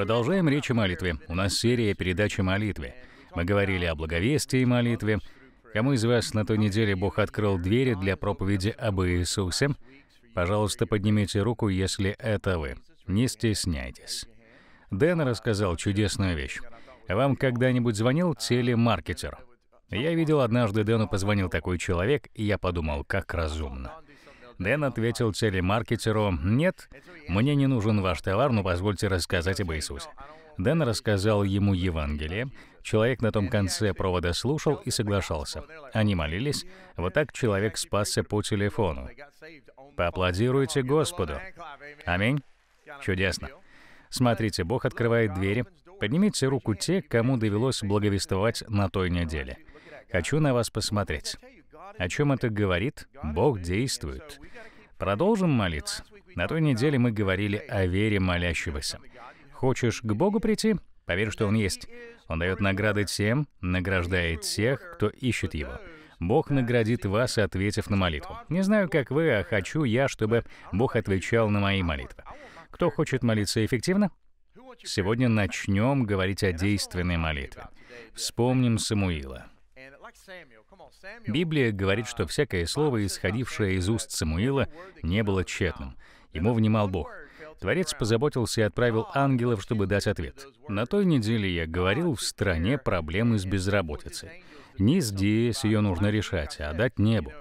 Продолжаем речь о молитве. У нас серия передач о молитве. Мы говорили о благовестии и молитве. Кому из вас на той неделе Бог открыл двери для проповеди об Иисусе? Пожалуйста, поднимите руку, если это вы. Не стесняйтесь. Дэн рассказал чудесную вещь. Вам когда-нибудь звонил телемаркетер? Я видел однажды Дэну позвонил такой человек, и я подумал, как разумно. Дэн ответил телемаркетеру, «Нет, мне не нужен ваш товар, но позвольте рассказать об Иисусе». Дэн рассказал ему Евангелие, человек на том конце провода слушал и соглашался. Они молились, вот так человек спасся по телефону. Поаплодируйте Господу. Аминь. Чудесно. Смотрите, Бог открывает двери. Поднимите руку те, кому довелось благовествовать на той неделе. Хочу на вас посмотреть. О чем это говорит? Бог действует. Продолжим молиться. На той неделе мы говорили о вере молящегося. Хочешь к Богу прийти? Поверь, что Он есть. Он дает награды тем, награждает тех, кто ищет Его. Бог наградит вас, ответив на молитву. Не знаю, как вы, а хочу я, чтобы Бог отвечал на мои молитвы. Кто хочет молиться эффективно? Сегодня начнем говорить о действенной молитве. Вспомним Самуила. Библия говорит, что всякое слово, исходившее из уст Самуила, не было тщетным. Ему внимал Бог. Творец позаботился и отправил ангелов, чтобы дать ответ. На той неделе я говорил в стране проблемы с безработицей. Не здесь ее нужно решать, а дать небу.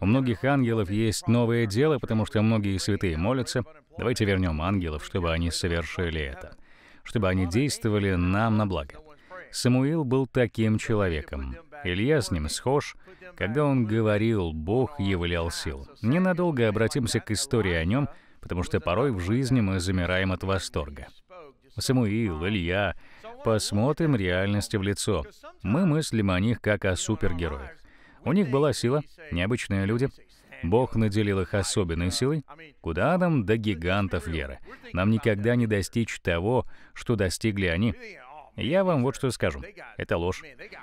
У многих ангелов есть новое дело, потому что многие святые молятся. Давайте вернем ангелов, чтобы они совершили это, чтобы они действовали нам на благо. Самуил был таким человеком. Илья с ним схож. Когда он говорил, Бог являл сил. Ненадолго обратимся к истории о нем, потому что порой в жизни мы замираем от восторга. Самуил, Илья, посмотрим реальности в лицо. Мы мыслим о них как о супергероях. У них была сила, необычные люди. Бог наделил их особенной силой. Куда нам до гигантов веры? Нам никогда не достичь того, что достигли они. Я вам вот что скажу. Это ложь.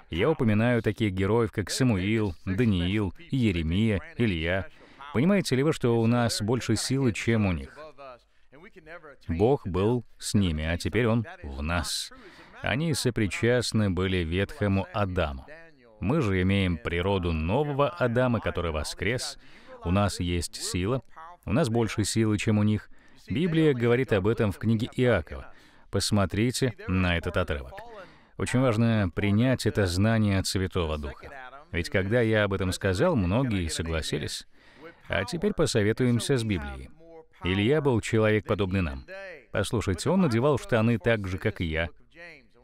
Я упоминаю таких героев, как Самуил, Даниил, Еремия, Илья. Понимаете ли вы, что у нас больше силы, чем у них? Бог был с ними, а теперь Он в нас. Они сопричастны были ветхому Адаму. Мы же имеем природу нового Адама, который воскрес. У нас есть сила. У нас больше силы, чем у них. Библия говорит об этом в книге Иакова. Посмотрите на этот отрывок. Очень важно принять это знание от Святого Духа. Ведь когда я об этом сказал, многие согласились. А теперь посоветуемся с Библией. Илья был человек, подобный нам. Послушайте, он надевал штаны так же, как и я.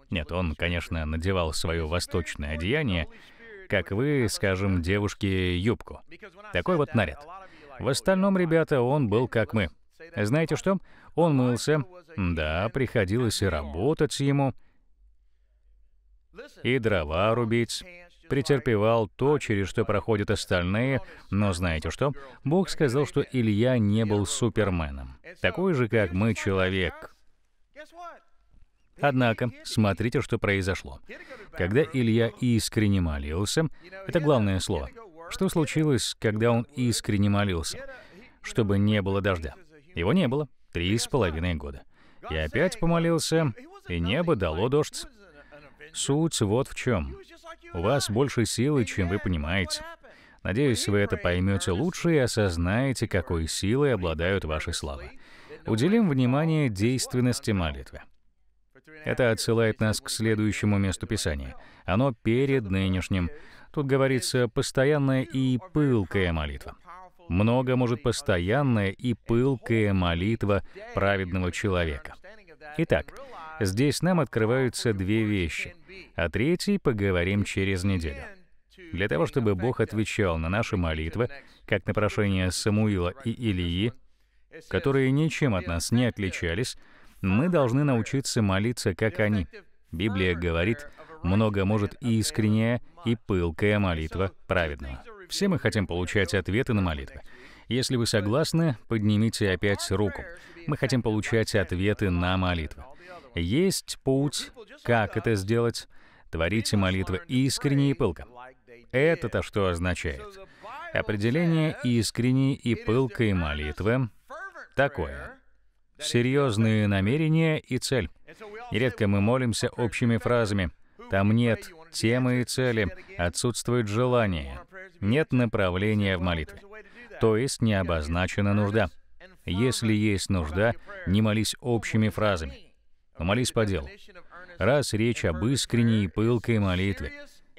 Нет, он, конечно, надевал свое восточное одеяние, как вы, скажем, девушке юбку. Такой вот наряд. В остальном, ребята, он был как мы. Знаете что? Он мылся. Да, приходилось и работать ему, и дрова рубить. Претерпевал то, через что проходят остальные, но знаете что? Бог сказал, что Илья не был суперменом. Такой же, как мы, человек. Однако, смотрите, что произошло. Когда Илья искренне молился, это главное слово. Что случилось, когда он искренне молился? Чтобы не было дождя. Его не было. Три с половиной года. И опять помолился, и небо дало дождь. Суть вот в чем. У вас больше силы, чем вы понимаете. Надеюсь, вы это поймете лучше и осознаете, какой силой обладают ваши слова. Уделим внимание действенности молитвы. Это отсылает нас к следующему месту Писания. Оно перед нынешним. Тут говорится «постоянная и пылкая молитва». Много может постоянная и пылкая молитва праведного человека. Итак, здесь нам открываются две вещи, а третьей поговорим через неделю. Для того, чтобы Бог отвечал на наши молитвы, как на прошение Самуила и Илии, которые ничем от нас не отличались, мы должны научиться молиться, как они. Библия говорит, много может искренняя, и пылкая молитва праведного. Все мы хотим получать ответы на молитвы. Если вы согласны, поднимите опять руку. Мы хотим получать ответы на молитвы. Есть путь, как это сделать. Творите молитвы искренне и пылко. Это-то что означает? Определение искренней и пылкой молитвы такое. Серьезные намерения и цель. Нередко мы молимся общими фразами. Там нет темы и цели, отсутствует желание нет направления в молитве, то есть не обозначена нужда. Если есть нужда, не молись общими фразами, молись по делу. Раз речь об искренней и пылкой молитве,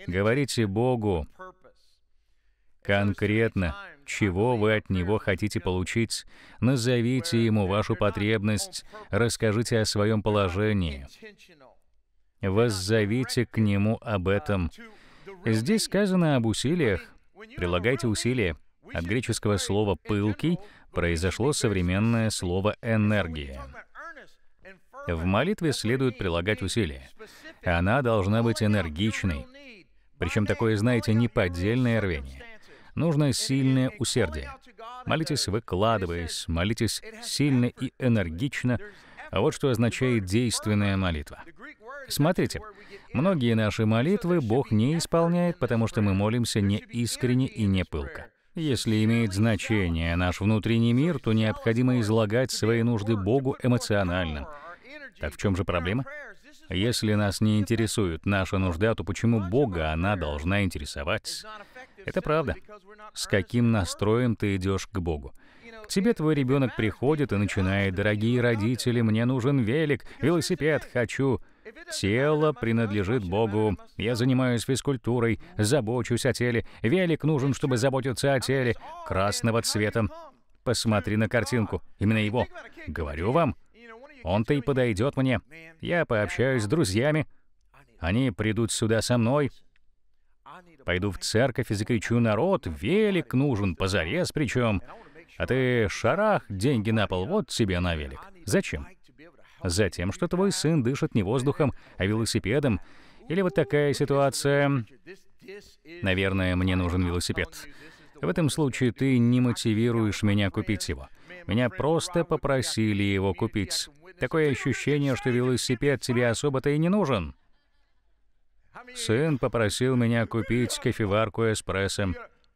говорите Богу конкретно, чего вы от Него хотите получить, назовите Ему вашу потребность, расскажите о своем положении, воззовите к Нему об этом. Здесь сказано об усилиях, Прилагайте усилия. От греческого слова «пылкий» произошло современное слово «энергия». В молитве следует прилагать усилия. Она должна быть энергичной. Причем такое, знаете, не поддельное рвение. Нужно сильное усердие. Молитесь, выкладываясь, молитесь сильно и энергично — а вот что означает действенная молитва. Смотрите, многие наши молитвы Бог не исполняет, потому что мы молимся не искренне и не пылко. Если имеет значение наш внутренний мир, то необходимо излагать свои нужды Богу эмоционально. Так в чем же проблема? Если нас не интересует наша нужда, то почему Бога она должна интересовать? Это правда. С каким настроем ты идешь к Богу? тебе твой ребенок приходит и начинает, дорогие родители, мне нужен велик, велосипед хочу. Тело принадлежит Богу. Я занимаюсь физкультурой, забочусь о теле. Велик нужен, чтобы заботиться о теле. Красного цвета. Посмотри на картинку. Именно его. Говорю вам, он-то и подойдет мне. Я пообщаюсь с друзьями. Они придут сюда со мной. Пойду в церковь и закричу, народ, велик нужен, позарез причем а ты шарах деньги на пол, вот тебе на велик. Зачем? Затем, что твой сын дышит не воздухом, а велосипедом. Или вот такая ситуация. Наверное, мне нужен велосипед. В этом случае ты не мотивируешь меня купить его. Меня просто попросили его купить. Такое ощущение, что велосипед тебе особо-то и не нужен. Сын попросил меня купить кофеварку эспрессо.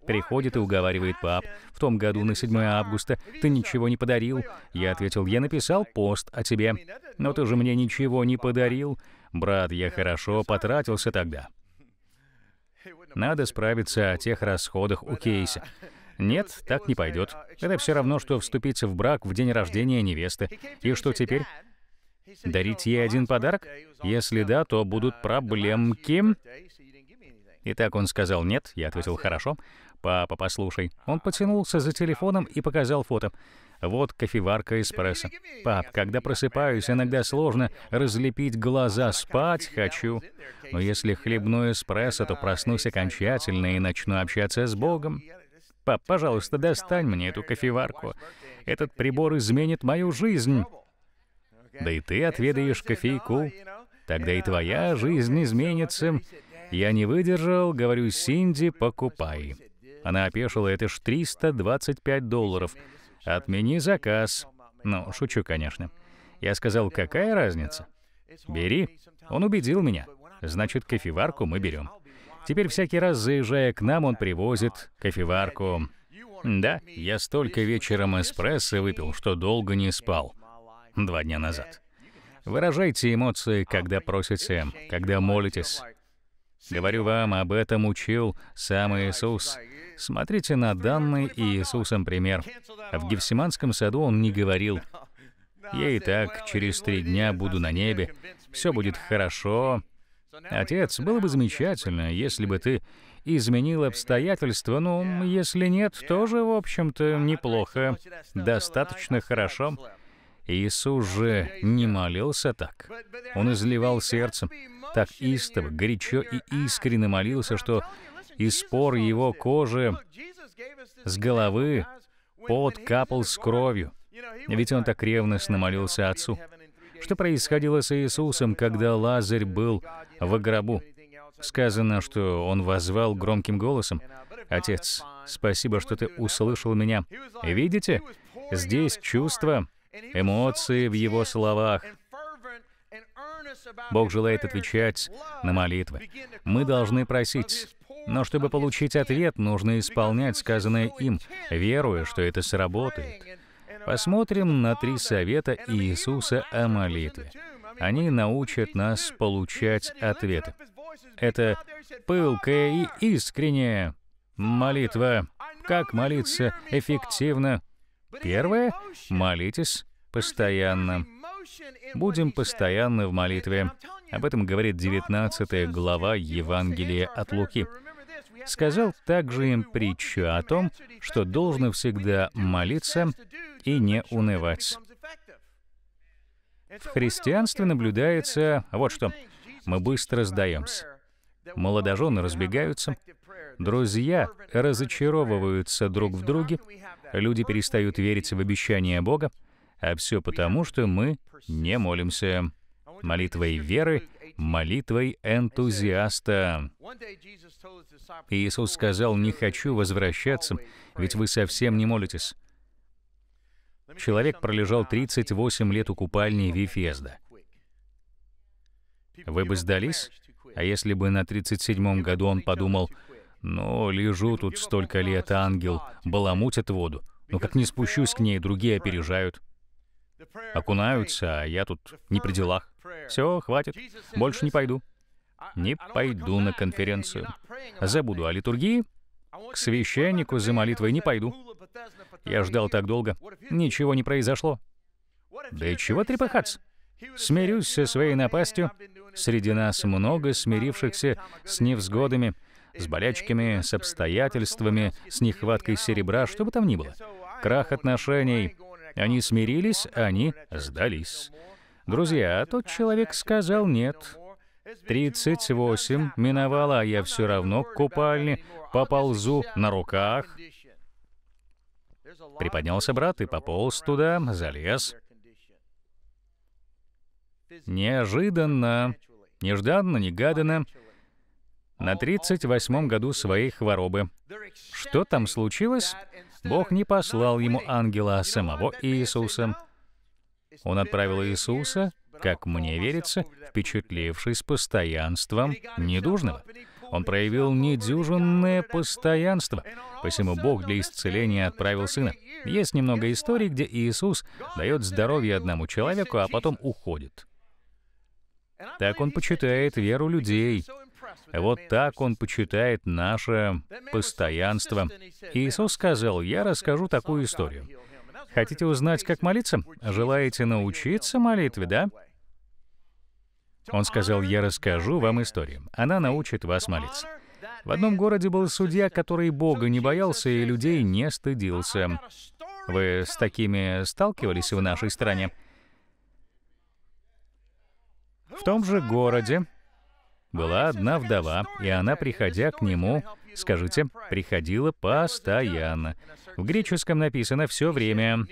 Приходит и уговаривает пап. В том году, на 7 августа, ты ничего не подарил. Я ответил, я написал пост о тебе. Но ты же мне ничего не подарил. Брат, я хорошо потратился тогда. Надо справиться о тех расходах у Кейса. Нет, так не пойдет. Это все равно, что вступить в брак в день рождения невесты. И что теперь? Дарить ей один подарок? Если да, то будут проблемки. И так он сказал «нет», я ответил «хорошо». «Папа, послушай». Он потянулся за телефоном и показал фото. Вот кофеварка эспрессо. Пап, когда просыпаюсь, иногда сложно разлепить глаза. Спать хочу. Но если хлебну эспрессо, то проснусь окончательно и начну общаться с Богом. Пап, пожалуйста, достань мне эту кофеварку. Этот прибор изменит мою жизнь. Да и ты отведаешь кофейку. Тогда и твоя жизнь изменится. Я не выдержал, говорю Синди, покупай. Она опешила, это ж 325 долларов. Отмени заказ. Ну, шучу, конечно. Я сказал, какая разница? Бери. Он убедил меня. Значит, кофеварку мы берем. Теперь всякий раз, заезжая к нам, он привозит кофеварку. Да, я столько вечером эспрессо выпил, что долго не спал. Два дня назад. Выражайте эмоции, когда просите, когда молитесь. Говорю вам, об этом учил сам Иисус. Смотрите на данный Иисусом пример. В Гефсиманском саду он не говорил, «Я и так через три дня буду на небе, все будет хорошо». Отец, было бы замечательно, если бы ты изменил обстоятельства, но если нет, тоже, в общем-то, неплохо, достаточно хорошо. Иисус же не молился так. Он изливал сердцем, так истово, горячо и искренне молился, что из пор его кожи с головы пот капал с кровью. Ведь он так ревностно молился Отцу. Что происходило с Иисусом, когда Лазарь был в гробу? Сказано, что он возвал громким голосом, «Отец, спасибо, что ты услышал меня». Видите? Здесь чувство эмоции в его словах. Бог желает отвечать на молитвы. Мы должны просить. Но чтобы получить ответ, нужно исполнять сказанное им, веруя, что это сработает. Посмотрим на три совета Иисуса о молитве. Они научат нас получать ответы. Это пылкая и искренняя молитва. Как молиться эффективно Первое — молитесь постоянно. Будем постоянно в молитве. Об этом говорит 19 глава Евангелия от Луки. Сказал также им притчу о том, что должно всегда молиться и не унывать. В христианстве наблюдается вот что. Мы быстро сдаемся. Молодожены разбегаются, друзья разочаровываются друг в друге, Люди перестают верить в обещания Бога, а все потому, что мы не молимся. Молитвой веры, молитвой энтузиаста. Иисус сказал, «Не хочу возвращаться, ведь вы совсем не молитесь». Человек пролежал 38 лет у купальни Вифезда. Вы бы сдались? А если бы на 37-м году он подумал, но лежу тут столько лет, ангел, баламутят воду. Но ну как не спущусь к ней, другие опережают. Окунаются, а я тут не при делах. Все, хватит, больше не пойду. Не пойду на конференцию. Забуду о литургии, к священнику за молитвой не пойду. Я ждал так долго. Ничего не произошло. Да и чего трепыхаться? Смирюсь со своей напастью. Среди нас много смирившихся с невзгодами, с болячками, с обстоятельствами, с нехваткой серебра, что бы там ни было. Крах отношений. Они смирились, они сдались. Друзья, а тот человек сказал «нет». 38 миновала я все равно к купальне, поползу на руках. Приподнялся брат и пополз туда, залез. Неожиданно, нежданно, негаданно на 38-м году своей хворобы. Что там случилось? Бог не послал ему ангела, а самого Иисуса. Он отправил Иисуса, как мне верится, впечатлившись постоянством недужного. Он проявил недюжинное постоянство, посему Бог для исцеления отправил Сына. Есть немного историй, где Иисус дает здоровье одному человеку, а потом уходит. Так он почитает веру людей, вот так он почитает наше постоянство. Иисус сказал, «Я расскажу такую историю». Хотите узнать, как молиться? Желаете научиться молитве, да? Он сказал, «Я расскажу вам историю. Она научит вас молиться». В одном городе был судья, который Бога не боялся и людей не стыдился. Вы с такими сталкивались в нашей стране? В том же городе была одна вдова, и она, приходя к нему, скажите, приходила постоянно. В греческом написано «все время».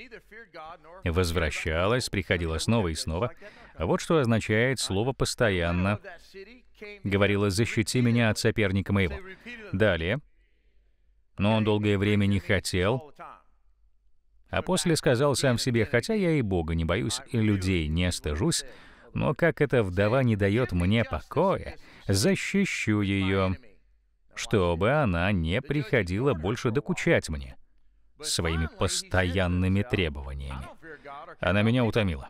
Возвращалась, приходила снова и снова. А вот что означает слово «постоянно». Говорила «защити меня от соперника моего». Далее. Но он долгое время не хотел, а после сказал сам себе, хотя я и Бога не боюсь, и людей не стыжусь, но как эта вдова не дает мне покоя, защищу ее, чтобы она не приходила больше докучать мне своими постоянными требованиями. Она меня утомила.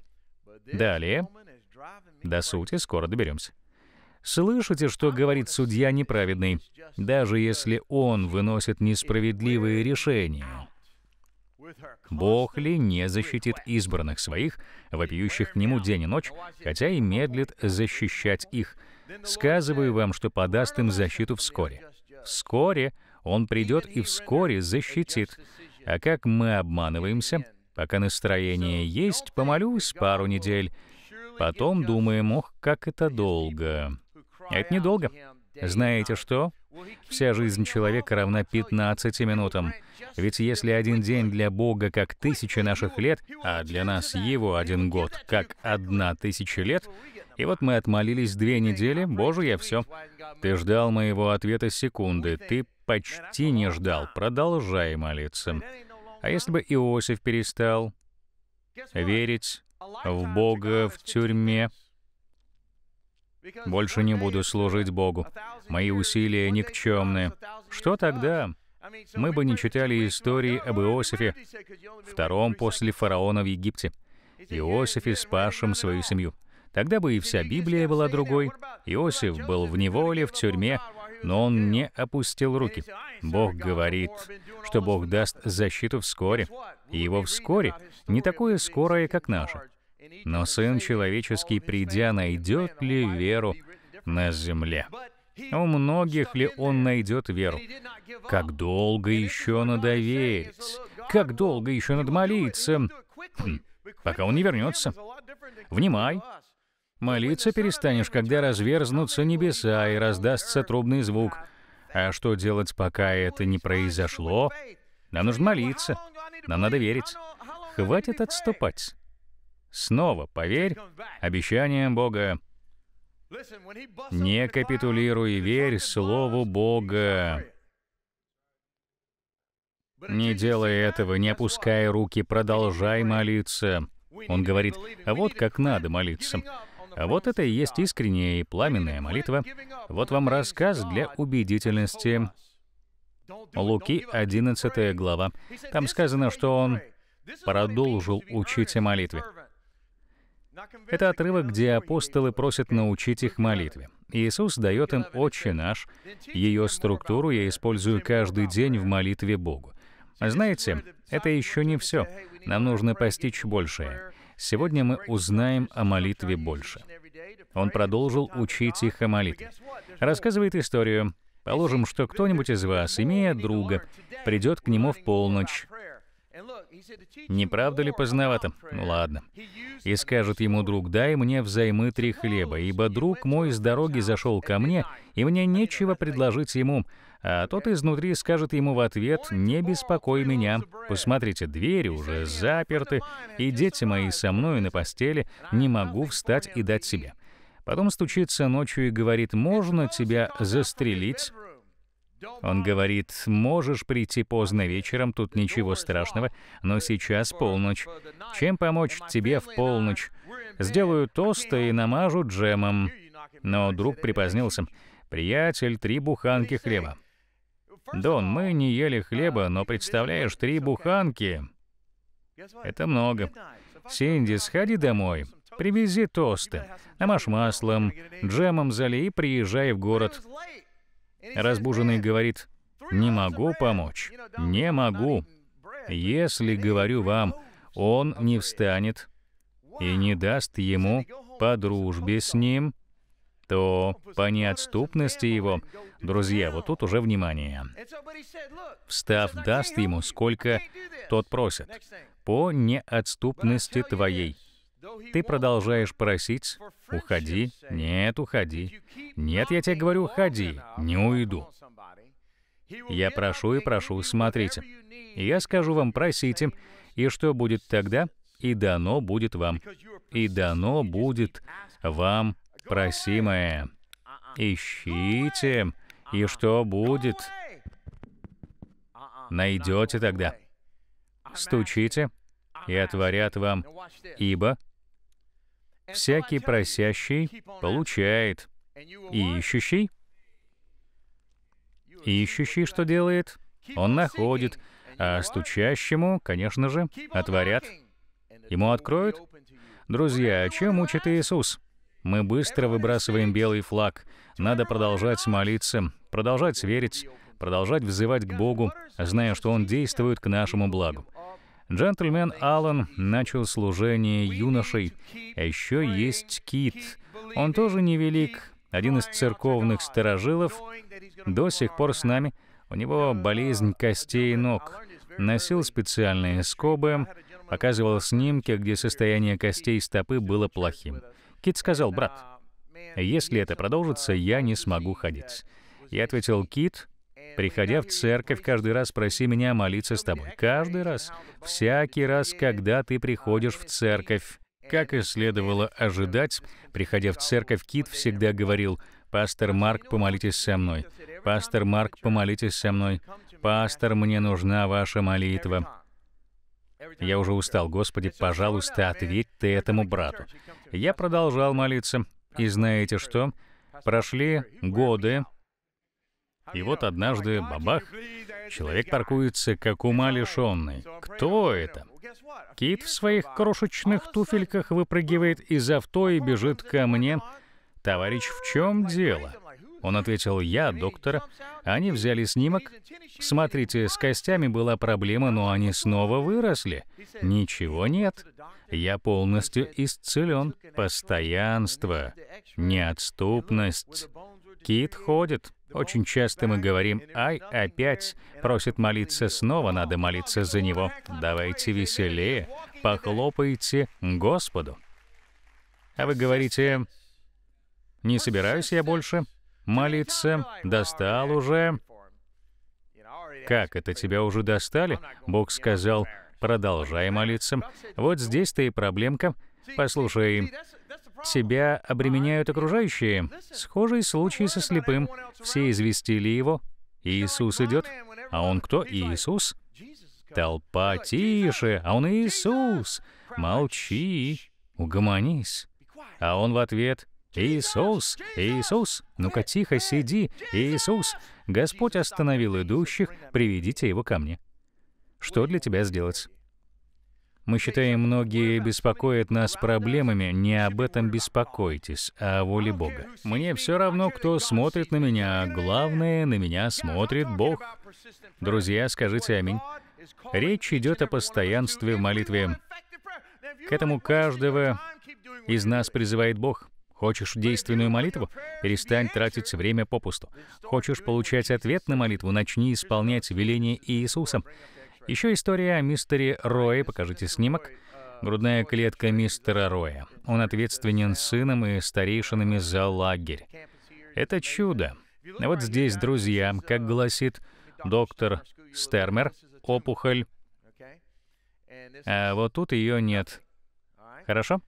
Далее, до сути скоро доберемся. Слышите, что говорит судья неправедный? Даже если он выносит несправедливые решения, Бог ли не защитит избранных своих, вопиющих к Нему день и ночь, хотя и медлит защищать их? Сказываю вам, что подаст им защиту вскоре. Вскоре Он придет и вскоре защитит. А как мы обманываемся? Пока настроение есть, помолюсь пару недель. Потом думаем, ох, как это долго. Это недолго. Знаете что? Вся жизнь человека равна 15 минутам. Ведь если один день для Бога как тысяча наших лет, а для нас его один год как одна тысяча лет, и вот мы отмолились две недели, Боже, я все. Ты ждал моего ответа секунды, ты почти не ждал, продолжай молиться. А если бы Иосиф перестал верить в Бога в тюрьме, больше не буду служить Богу. Мои усилия никчемны. Что тогда? Мы бы не читали истории об Иосифе, втором после фараона в Египте. Иосифе, спасшем свою семью. Тогда бы и вся Библия была другой. Иосиф был в неволе, в тюрьме, но он не опустил руки. Бог говорит, что Бог даст защиту вскоре, и его вскоре не такое скорое, как наше. Но Сын Человеческий, придя, найдет ли веру на земле? У многих ли он найдет веру? Как долго еще надо верить? Как долго еще надо молиться? Хм, пока он не вернется. Внимай! Молиться перестанешь, когда разверзнутся небеса и раздастся трубный звук. А что делать, пока это не произошло? Нам нужно молиться. Нам надо верить. Хватит отступать. Снова поверь обещаниям Бога. Не капитулируй, верь Слову Бога. Не делай этого, не опускай руки, продолжай молиться. Он говорит, а вот как надо молиться. А вот это и есть искренняя и пламенная молитва. Вот вам рассказ для убедительности. Луки 11 глава. Там сказано, что он продолжил учить о молитве. Это отрывок, где апостолы просят научить их молитве. Иисус дает им «Отче наш». Ее структуру я использую каждый день в молитве Богу. Знаете, это еще не все. Нам нужно постичь большее. Сегодня мы узнаем о молитве больше. Он продолжил учить их о молитве. Рассказывает историю. Положим, что кто-нибудь из вас, имея друга, придет к нему в полночь не правда ли поздновато? Ну ладно. И скажет ему друг, дай мне взаймы три хлеба, ибо друг мой с дороги зашел ко мне, и мне нечего предложить ему. А тот изнутри скажет ему в ответ, не беспокой меня. Посмотрите, двери уже заперты, и дети мои со мной на постели, не могу встать и дать себе. Потом стучится ночью и говорит, можно тебя застрелить? Он говорит, можешь прийти поздно вечером, тут ничего страшного, но сейчас полночь. Чем помочь тебе в полночь? Сделаю тосты и намажу джемом. Но друг припозднился. Приятель, три буханки хлеба. Дон, мы не ели хлеба, но представляешь, три буханки. Это много. Синди, сходи домой. Привези тосты, намажь маслом, джемом залей и приезжай в город. Разбуженный говорит, «Не могу помочь, не могу. Если говорю вам, он не встанет и не даст ему по дружбе с ним, то по неотступности его, друзья, вот тут уже внимание, встав даст ему, сколько тот просит, по неотступности твоей. Ты продолжаешь просить, уходи, нет, уходи. Нет, я тебе говорю, уходи, не уйду. Я прошу и прошу, смотрите. Я скажу вам, просите, и что будет тогда? И дано будет вам. И дано будет вам просимое. Uh-uh. Ищите, и что uh-uh. будет? Uh-uh. Найдете тогда. Стучите, и отворят uh-huh. вам, ибо Всякий просящий получает, и ищущий, ищущий что делает? Он находит, а стучащему, конечно же, отворят. Ему откроют? Друзья, о чем учит Иисус? Мы быстро выбрасываем белый флаг. Надо продолжать молиться, продолжать верить, продолжать взывать к Богу, зная, что Он действует к нашему благу. Джентльмен Аллан начал служение юношей, а еще есть Кит. Он тоже невелик, один из церковных сторожилов. до сих пор с нами. У него болезнь костей и ног. Носил специальные скобы, показывал снимки, где состояние костей стопы было плохим. Кит сказал, «Брат, если это продолжится, я не смогу ходить». Я ответил, «Кит, Приходя в церковь, каждый раз проси меня молиться с тобой. Каждый раз. Всякий раз, когда ты приходишь в церковь. Как и следовало ожидать, приходя в церковь, Кит всегда говорил, «Пастор Марк, помолитесь со мной. Пастор Марк, помолитесь со мной. Пастор, мне нужна ваша молитва». Я уже устал, Господи, пожалуйста, ответь ты этому брату. Я продолжал молиться. И знаете что? Прошли годы, и вот однажды, бабах, человек паркуется, как ума лишенный. Кто это? Кит в своих крошечных туфельках выпрыгивает из авто и бежит ко мне. «Товарищ, в чем дело?» Он ответил, «Я доктор». Они взяли снимок. Смотрите, с костями была проблема, но они снова выросли. Ничего нет. Я полностью исцелен. Постоянство, неотступность. Кит ходит. Очень часто мы говорим, ай, опять, просит молиться снова, надо молиться за него. Давайте веселее, похлопайте Господу. А вы говорите, не собираюсь я больше молиться, достал уже. Как это тебя уже достали? Бог сказал, продолжай молиться. Вот здесь-то и проблемка — Послушай, себя обременяют окружающие. Схожий случай со слепым. Все известили его. Иисус идет. А он кто? Иисус? Толпа, тише, а он Иисус. Молчи, угомонись. А он в ответ, Иисус, Иисус, ну-ка тихо сиди, Иисус. Господь остановил идущих, приведите его ко мне. Что для тебя сделать? Мы считаем, многие беспокоят нас проблемами. Не об этом беспокойтесь, а о воле Бога. Мне все равно, кто смотрит на меня. А главное, на меня смотрит Бог. Друзья, скажите аминь. Речь идет о постоянстве в молитве. К этому каждого из нас призывает Бог. Хочешь действенную молитву? Перестань тратить время попусту. Хочешь получать ответ на молитву? Начни исполнять веление Иисуса. Еще история о мистере Рое, покажите снимок. Грудная клетка мистера Роя. Он ответственен сыном и старейшинами за лагерь. Это чудо. Вот здесь, друзья, как гласит доктор Стермер, опухоль. А вот тут ее нет. Хорошо?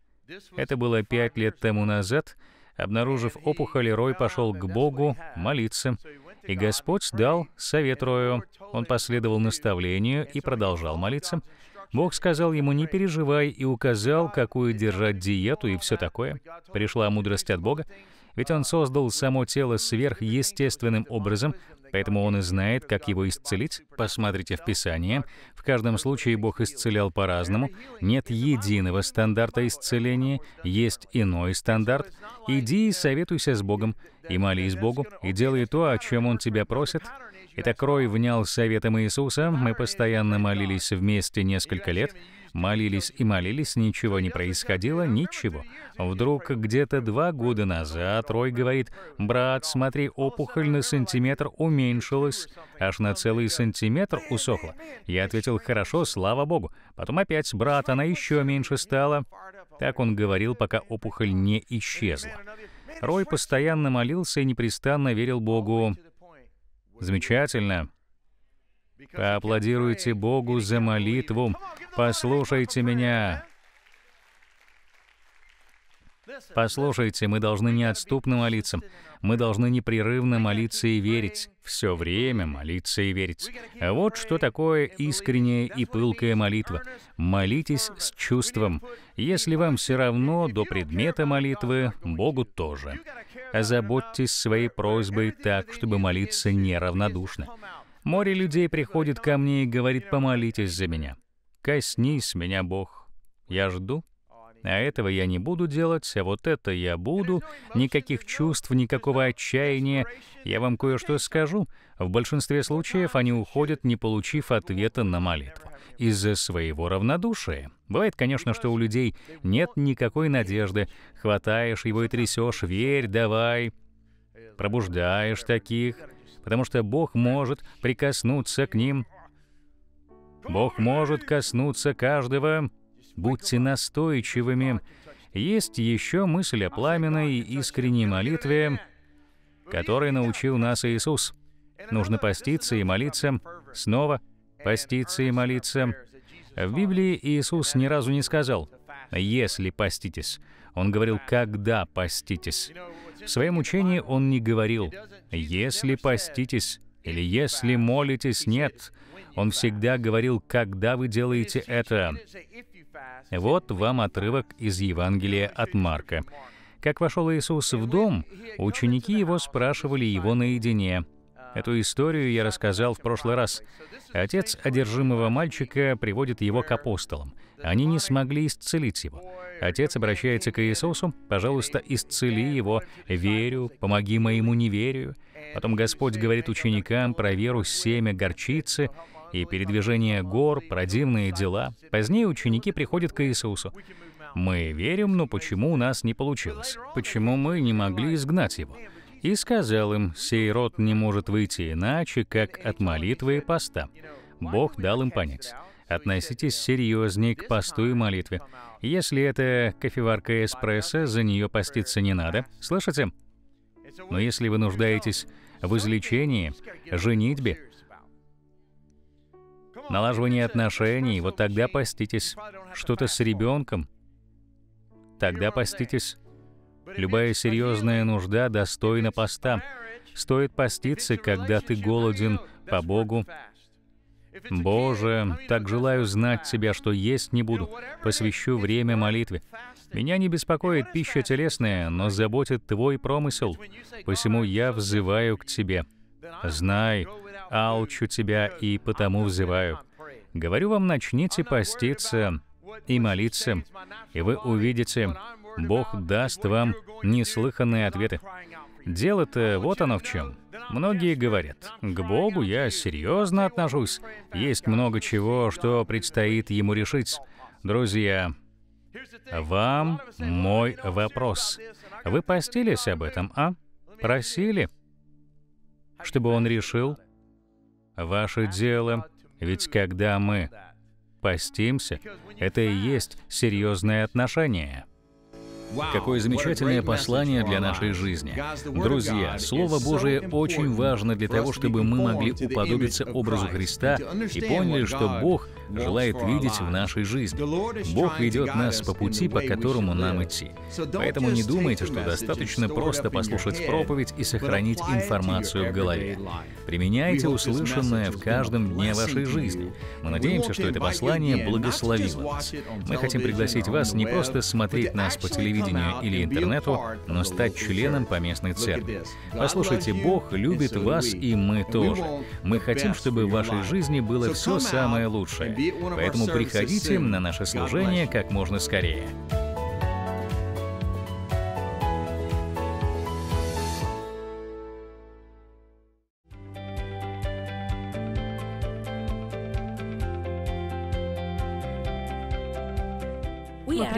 Это было пять лет тому назад. Обнаружив опухоль, Рой пошел к Богу молиться. И Господь дал совет Рою. Он последовал наставлению и продолжал молиться. Бог сказал ему, не переживай, и указал, какую держать диету и все такое. Пришла мудрость от Бога, ведь Он создал само тело сверхъестественным образом, Поэтому он и знает, как его исцелить. Посмотрите в Писание. В каждом случае Бог исцелял по-разному. Нет единого стандарта исцеления, есть иной стандарт. Иди и советуйся с Богом, и молись Богу, и делай то, о чем Он тебя просит. Итак, Рой внял советом Иисуса, мы постоянно молились вместе несколько лет, Молились и молились, ничего не происходило, ничего. Вдруг где-то два года назад Рой говорит, «Брат, смотри, опухоль на сантиметр уменьшилась, аж на целый сантиметр усохла». Я ответил, «Хорошо, слава богу». Потом опять, «Брат, она еще меньше стала». Так он говорил, пока опухоль не исчезла. Рой постоянно молился и непрестанно верил Богу. Замечательно. Поаплодируйте Богу за молитву. Послушайте меня. Послушайте, мы должны неотступно молиться. Мы должны непрерывно молиться и верить. Все время молиться и верить. вот что такое искренняя и пылкая молитва. Молитесь с чувством. Если вам все равно до предмета молитвы, Богу тоже. Озаботьтесь своей просьбой так, чтобы молиться неравнодушно. Море людей приходит ко мне и говорит, помолитесь за меня. Коснись меня, Бог. Я жду. А этого я не буду делать, а вот это я буду. Никаких чувств, никакого отчаяния. Я вам кое-что скажу. В большинстве случаев они уходят, не получив ответа на молитву. Из-за своего равнодушия. Бывает, конечно, что у людей нет никакой надежды. Хватаешь его и трясешь, верь, давай. Пробуждаешь таких, потому что Бог может прикоснуться к ним. Бог может коснуться каждого. Будьте настойчивыми. Есть еще мысль о пламенной искренней молитве, которой научил нас Иисус. Нужно поститься и молиться, снова поститься и молиться. В Библии Иисус ни разу не сказал «если поститесь». Он говорил «когда поститесь». В своем учении он не говорил «Если поститесь» или «Если молитесь» нет. Он всегда говорил, когда вы делаете это. Вот вам отрывок из Евангелия от Марка. Как вошел Иисус в дом, ученики его спрашивали его наедине. Эту историю я рассказал в прошлый раз. Отец одержимого мальчика приводит его к апостолам. Они не смогли исцелить его. Отец обращается к Иисусу, «Пожалуйста, исцели его, верю, помоги моему неверию». Потом Господь говорит ученикам про веру семя горчицы и передвижение гор, про дивные дела. Позднее ученики приходят к Иисусу. «Мы верим, но почему у нас не получилось? Почему мы не могли изгнать его?» И сказал им, «Сей род не может выйти иначе, как от молитвы и поста». Бог дал им понять. Относитесь серьезнее к посту и молитве. Если это кофеварка эспрессо, за нее поститься не надо. Слышите? Но если вы нуждаетесь в излечении, женитьбе, налаживании отношений, вот тогда поститесь. Что-то с ребенком, тогда поститесь. Любая серьезная нужда достойна поста. Стоит поститься, когда ты голоден по Богу, «Боже, так желаю знать Тебя, что есть не буду. Посвящу время молитве. Меня не беспокоит пища телесная, но заботит Твой промысел. Посему я взываю к Тебе. Знай, алчу Тебя и потому взываю. Говорю вам, начните поститься и молиться, и вы увидите, Бог даст вам неслыханные ответы. Дело-то вот оно в чем. Многие говорят, к Богу я серьезно отношусь. Есть много чего, что предстоит ему решить. Друзья, вам мой вопрос. Вы постились об этом, а? Просили, чтобы он решил ваше дело. Ведь когда мы постимся, это и есть серьезное отношение. Какое замечательное послание для нашей жизни. Друзья, Слово Божие очень важно для того, чтобы мы могли уподобиться образу Христа и поняли, что Бог — желает видеть в нашей жизни. Бог ведет нас по пути, по которому нам идти. Поэтому не думайте, что достаточно просто послушать проповедь и сохранить информацию в голове. Применяйте услышанное в каждом дне вашей жизни. Мы надеемся, что это послание благословило вас. Мы хотим пригласить вас не просто смотреть нас по телевидению или интернету, но стать членом поместной церкви. Послушайте, Бог любит вас, и мы тоже. Мы хотим, чтобы в вашей жизни было все самое лучшее. Поэтому приходите э, на наше служение как можно скорее.